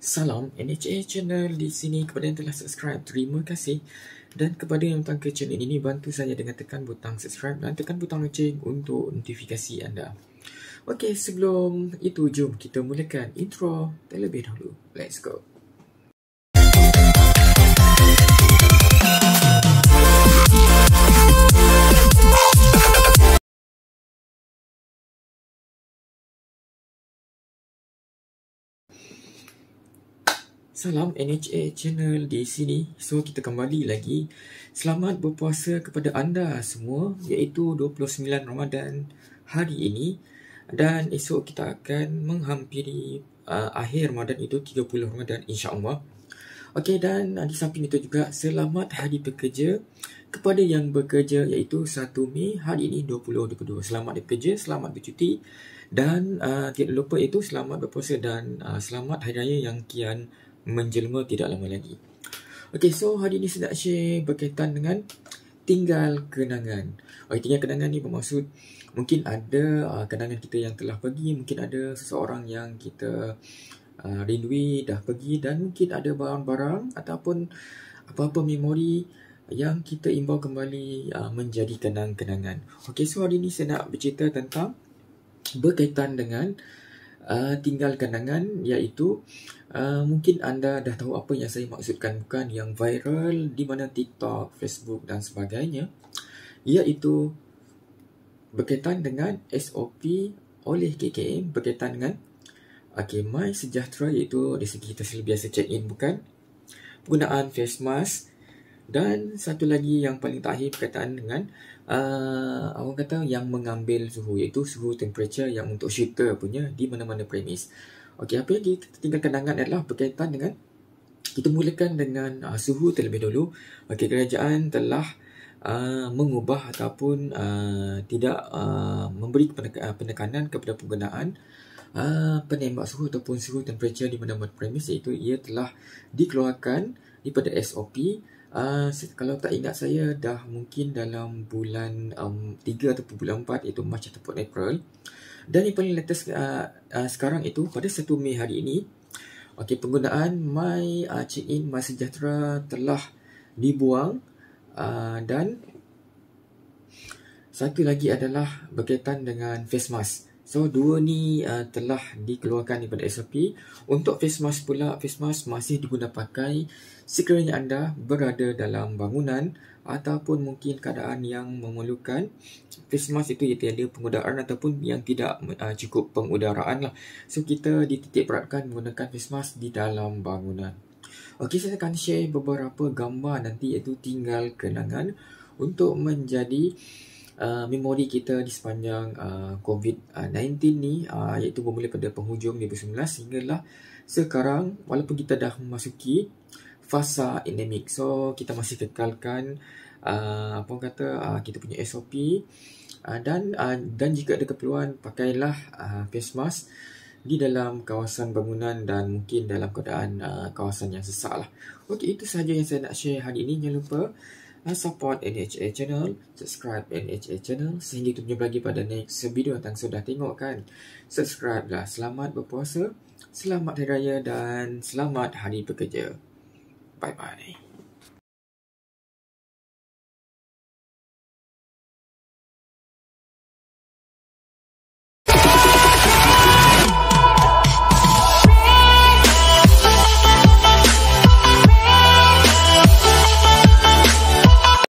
Salam NHA Channel di sini kepada yang telah subscribe terima kasih dan kepada yang tangke channel ini bantu saya dengan tekan butang subscribe dan tekan butang lonceng untuk notifikasi anda. Okey sebelum itu jom kita mulakan intro terlebih dahulu. Let's go. Salam NHA Channel di sini. So, kita kembali lagi. Selamat berpuasa kepada anda semua iaitu 29 Ramadan hari ini. Dan esok kita akan menghampiri uh, akhir Ramadan itu 30 Ramadan insya Allah. Okey dan uh, di samping itu juga selamat hari pekerja kepada yang bekerja iaitu 1 Mei hari ini 2022. Selamat bekerja, selamat bercuti dan uh, tidak lupa itu selamat berpuasa dan uh, selamat hari raya yang kian menjelma tidak lama lagi. Okay, so hari ini saya nak share berkaitan dengan tinggal kenangan. Okay, oh, tinggal kenangan ni bermaksud mungkin ada uh, kenangan kita yang telah pergi, mungkin ada seseorang yang kita uh, ah, rindui dah pergi dan mungkin ada barang-barang ataupun apa-apa memori yang kita imbau kembali uh, menjadi kenang-kenangan. Okay, so hari ini saya nak bercerita tentang berkaitan dengan uh, tinggal kenangan iaitu uh, mungkin anda dah tahu apa yang saya maksudkan bukan yang viral di mana TikTok, Facebook dan sebagainya iaitu berkaitan dengan SOP oleh KKM berkaitan dengan okay, My Sejahtera iaitu dari segi kita selalu biasa check-in bukan penggunaan face mask dan satu lagi yang paling terakhir berkaitan dengan uh, orang kata yang mengambil suhu iaitu suhu temperature yang untuk shooter punya di mana-mana premis. Okey, apa lagi kita tinggal kenangan adalah berkaitan dengan kita mulakan dengan uh, suhu terlebih dulu. Okey, kerajaan telah Uh, mengubah ataupun uh, tidak uh, memberi uh, penekanan kepada penggunaan uh, penembak suhu ataupun suhu temperature di mana-mana premis iaitu ia telah dikeluarkan daripada SOP Uh, kalau tak ingat saya dah mungkin dalam bulan um, 3 ataupun bulan 4 iaitu Mac ataupun April dan yang paling latest uh, uh, sekarang itu pada 1 Mei hari ini okay, penggunaan My uh, Check-in My Sejahtera telah dibuang uh, dan satu lagi adalah berkaitan dengan face mask So dua ni uh, telah dikeluarkan daripada SOP Untuk face mask pula, face mask masih pakai Sekiranya anda berada dalam bangunan Ataupun mungkin keadaan yang memerlukan Face mask itu yang ada pengudaraan ataupun yang tidak uh, cukup pengudaraan lah So kita dititik beratkan menggunakan face mask di dalam bangunan Ok saya akan share beberapa gambar nanti iaitu tinggal kenangan Untuk menjadi Ah, memori kita di sepanjang uh, ah, COVID-19 ni uh, iaitu bermula pada penghujung 2019 sehinggalah sekarang walaupun kita dah memasuki fasa endemik. So kita masih kekalkan uh, apa orang kata uh, kita punya SOP uh, dan uh, dan jika ada keperluan pakailah uh, face mask di dalam kawasan bangunan dan mungkin dalam keadaan uh, kawasan yang sesak lah. Okey itu sahaja yang saya nak share hari ini. Jangan lupa and support NHA channel, subscribe NHA channel sehingga kita jumpa lagi pada next video yang sudah tengok kan. Subscribe lah. Selamat berpuasa, selamat hari raya dan selamat hari pekerja. Bye-bye.